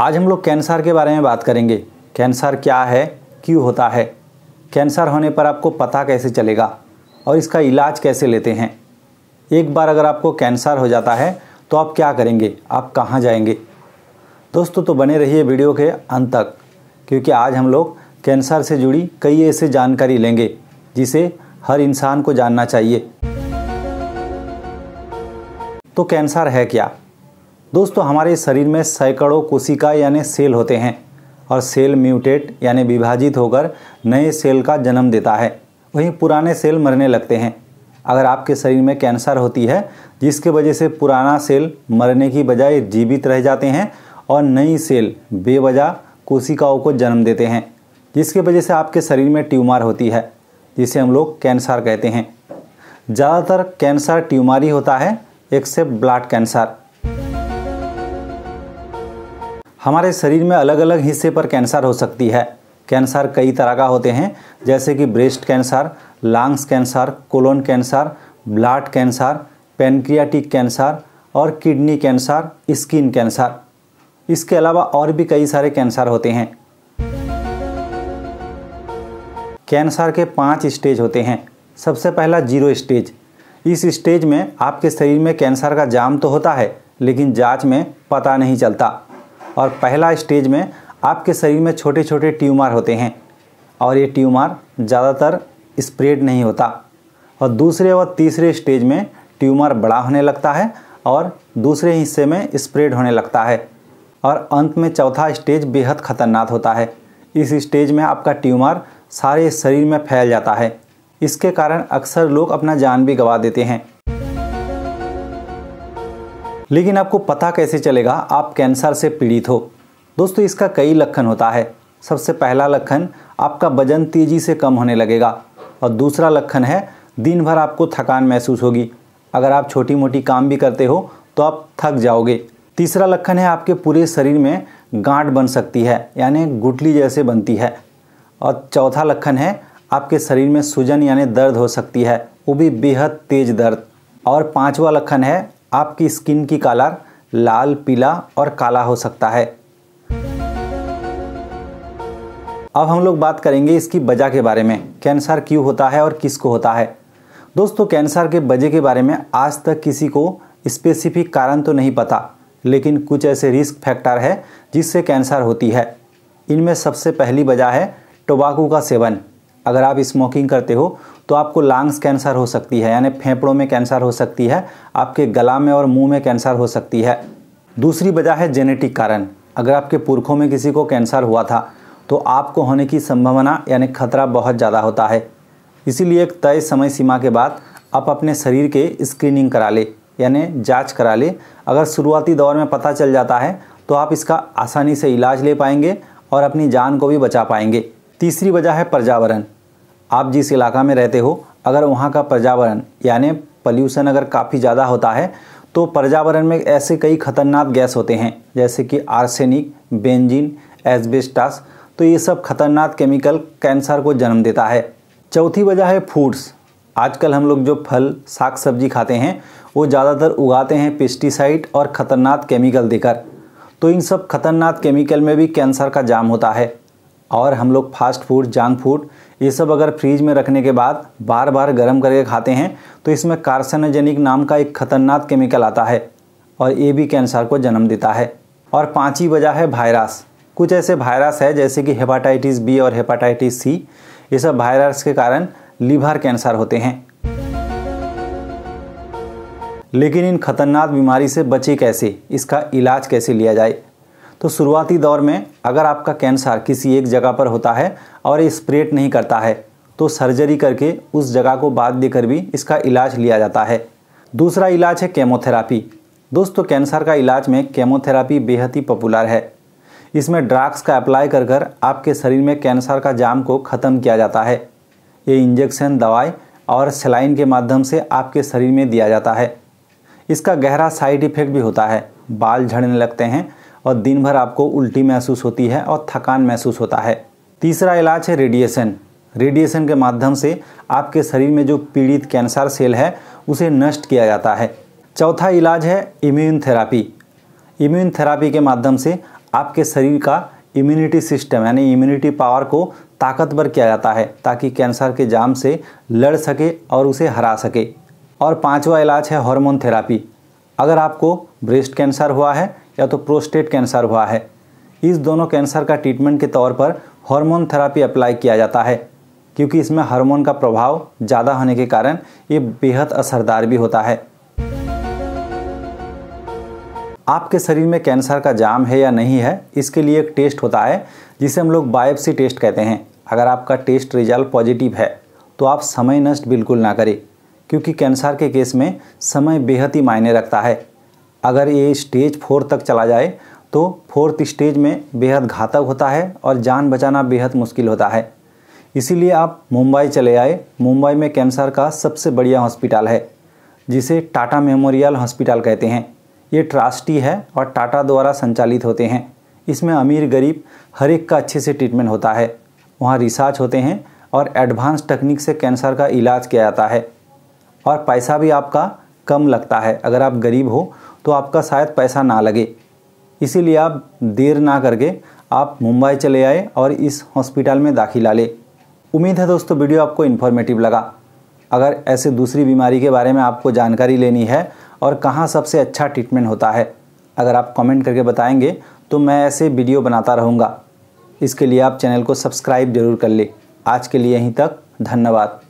आज हम लोग कैंसर के बारे में बात करेंगे कैंसर क्या है क्यों होता है कैंसर होने पर आपको पता कैसे चलेगा और इसका इलाज कैसे लेते हैं एक बार अगर आपको कैंसर हो जाता है तो आप क्या करेंगे आप कहाँ जाएंगे दोस्तों तो बने रहिए वीडियो के अंत तक क्योंकि आज हम लोग कैंसर से जुड़ी कई ऐसे जानकारी लेंगे जिसे हर इंसान को जानना चाहिए तो कैंसर है क्या दोस्तों हमारे शरीर में सैकड़ों कोशिका यानी सेल होते हैं और सेल म्यूटेट यानी विभाजित होकर नए सेल का जन्म देता है वहीं पुराने सेल मरने लगते हैं अगर आपके शरीर में कैंसर होती है जिसके वजह से पुराना सेल मरने की बजाय जीवित रह जाते हैं और नई सेल बेवजह कोशिकाओं को जन्म देते हैं जिसके वजह से आपके शरीर में ट्यूमर होती है जिसे हम लोग कैंसर कहते हैं ज़्यादातर कैंसर ट्यूमर ही होता है एक्सेप्ट ब्लड कैंसर हमारे शरीर में अलग अलग हिस्से पर कैंसर हो सकती है कैंसर कई तरह का होते हैं जैसे कि breast cancer lungs cancer colon cancer blood cancer pancreatic cancer और किडनी कैंसर स्किन कैंसर इसके अलावा और भी कई सारे कैंसर होते हैं कैंसर के पांच स्टेज होते हैं सबसे पहला जीरो स्टेज इस स्टेज में आपके शरीर में कैंसर का जाम तो होता है लेकिन जांच में पता नहीं चलता और पहला स्टेज में आपके शरीर में छोटे छोटे ट्यूमर होते हैं और ये ट्यूमर ज़्यादातर स्प्रेड नहीं होता और दूसरे और तीसरे स्टेज में ट्यूमर बड़ा होने लगता है और दूसरे हिस्से में स्प्रेड होने लगता है और अंत में चौथा स्टेज बेहद खतरनाक होता है इस स्टेज में आपका ट्यूमर सारे शरीर में फैल जाता है इसके कारण अक्सर लोग अपना जान भी गंवा देते हैं लेकिन आपको पता कैसे चलेगा आप कैंसर से पीड़ित हो दोस्तों इसका कई लक्षण होता है सबसे पहला लक्षण आपका वजन तेज़ी से कम होने लगेगा और दूसरा लक्षण है दिन भर आपको थकान महसूस होगी अगर आप छोटी मोटी काम भी करते हो तो आप थक जाओगे तीसरा लक्षण है आपके पूरे शरीर में गांठ बन सकती है यानी गुटली जैसे बनती है और चौथा लक्षण है आपके शरीर में सूजन यानी दर्द हो सकती है वो भी बेहद तेज दर्द और पांचवा लक्षण है आपकी स्किन की कलर लाल पीला और काला हो सकता है अब हम लोग बात करेंगे इसकी वजह के बारे में कैंसर क्यों होता है और किसको होता है दोस्तों कैंसर के वजह के बारे में आज तक किसी को स्पेसिफिक कारण तो नहीं पता लेकिन कुछ ऐसे रिस्क फैक्टर है जिससे कैंसर होती है इनमें सबसे पहली वजह है टोबाकू का सेवन अगर आप स्मोकिंग करते हो तो आपको लांग्स कैंसर हो सकती है यानी फेफड़ों में कैंसर हो सकती है आपके गला में और मुंह में कैंसर हो सकती है दूसरी वजह है जेनेटिक कारण अगर आपके पुरखों में किसी को कैंसर हुआ था तो आपको होने की संभावना यानी खतरा बहुत ज़्यादा होता है इसीलिए एक तय समय सीमा के बाद आप अपने शरीर के स्क्रीनिंग करा ले यानी जांच करा ले अगर शुरुआती दौर में पता चल जाता है तो आप इसका आसानी से इलाज ले पाएंगे और अपनी जान को भी बचा पाएंगे तीसरी वजह है पर्यावरण आप जिस इलाका में रहते हो अगर वहाँ का पर्यावरण यानी पल्यूशन अगर काफ़ी ज़्यादा होता है तो पर्यावरण में ऐसे कई खतरनाक गैस होते हैं जैसे कि आर्सेनिक बेंजीन एसबेस्टास तो ये सब खतरनाक केमिकल कैंसर को जन्म देता है चौथी वजह है फूड्स आजकल हम लोग जो फल साग सब्जी खाते हैं वो ज़्यादातर उगाते हैं पेस्टिसाइड और ख़तरनाक केमिकल देकर तो इन सब खतरनाक केमिकल में भी कैंसर का जाम होता है और हम लोग फास्ट फूड जंक फूड ये सब अगर फ्रीज में रखने के बाद बार बार गर्म करके खाते हैं तो इसमें कार्सनोजेनिक नाम का एक खतरनाक केमिकल आता है और ये भी कैंसर को जन्म देता है और पाँचवीं वजह है वायरस कुछ ऐसे वायरस है जैसे कि हेपाटाइटिस बी और हेपाटाइटिस सी ये सब वायरस के कारण लीवर कैंसर होते हैं लेकिन इन खतरनाक बीमारी से बचे कैसे इसका इलाज कैसे लिया जाए तो शुरुआती दौर में अगर आपका कैंसर किसी एक जगह पर होता है और ये स्प्रेड नहीं करता है तो सर्जरी करके उस जगह को बाद देकर भी इसका इलाज लिया जाता है दूसरा इलाज है केमोथेरापी दोस्तों कैंसर का इलाज में केमोथेरापी बेहद ही पॉपुलर है इसमें ड्रग्स का अप्लाई कर कर आपके शरीर में कैंसर का जाम को ख़त्म किया जाता है ये इंजेक्शन दवाई और सलाइन के माध्यम से आपके शरीर में दिया जाता है इसका गहरा साइड इफ़ेक्ट भी होता है बाल झड़ने लगते हैं और दिन भर आपको उल्टी महसूस होती है और थकान महसूस होता है तीसरा इलाज है रेडिएशन रेडिएशन के माध्यम से आपके शरीर में जो पीड़ित कैंसर सेल है उसे नष्ट किया जाता है चौथा इलाज है इम्यून थेरापी इम्यून थेरापी के माध्यम से आपके शरीर का इम्यूनिटी सिस्टम यानी इम्यूनिटी पावर को ताकतवर किया जाता है ताकि कैंसर के जाम से लड़ सके और उसे हरा सके और पांचवा इलाज है हार्मोन थेरापी अगर आपको ब्रेस्ट कैंसर हुआ है या तो प्रोस्टेट कैंसर हुआ है इस दोनों कैंसर का ट्रीटमेंट के तौर पर हार्मोन थेरापी अप्लाई किया जाता है क्योंकि इसमें हार्मोन का प्रभाव ज़्यादा होने के कारण ये बेहद असरदार भी होता है आपके शरीर में कैंसर का जाम है या नहीं है इसके लिए एक टेस्ट होता है जिसे हम लोग बायोप्सी टेस्ट कहते हैं अगर आपका टेस्ट रिजल्ट पॉजिटिव है तो आप समय नष्ट बिल्कुल ना करें क्योंकि कैंसर के केस में समय बेहद ही मायने रखता है अगर ये स्टेज फोर तक चला जाए तो फोर्थ स्टेज में बेहद घातक होता है और जान बचाना बेहद मुश्किल होता है इसीलिए आप मुंबई चले आए मुंबई में कैंसर का सबसे बढ़िया हॉस्पिटल है जिसे टाटा मेमोरियल हॉस्पिटल कहते हैं ये ट्रास्टी है और टाटा द्वारा संचालित होते हैं इसमें अमीर गरीब हर एक का अच्छे से ट्रीटमेंट होता है वहाँ रिसर्च होते हैं और एडवांस टेक्निक से कैंसर का इलाज किया जाता है और पैसा भी आपका कम लगता है अगर आप गरीब हो तो आपका शायद पैसा ना लगे इसीलिए आप देर ना करके आप मुंबई चले आए और इस हॉस्पिटल में दाखिला ले उम्मीद है दोस्तों वीडियो आपको इन्फॉर्मेटिव लगा अगर ऐसे दूसरी बीमारी के बारे में आपको जानकारी लेनी है और कहाँ सबसे अच्छा ट्रीटमेंट होता है अगर आप कमेंट करके बताएंगे तो मैं ऐसे वीडियो बनाता रहूँगा इसके लिए आप चैनल को सब्सक्राइब जरूर कर लें आज के लिए यहीं तक धन्यवाद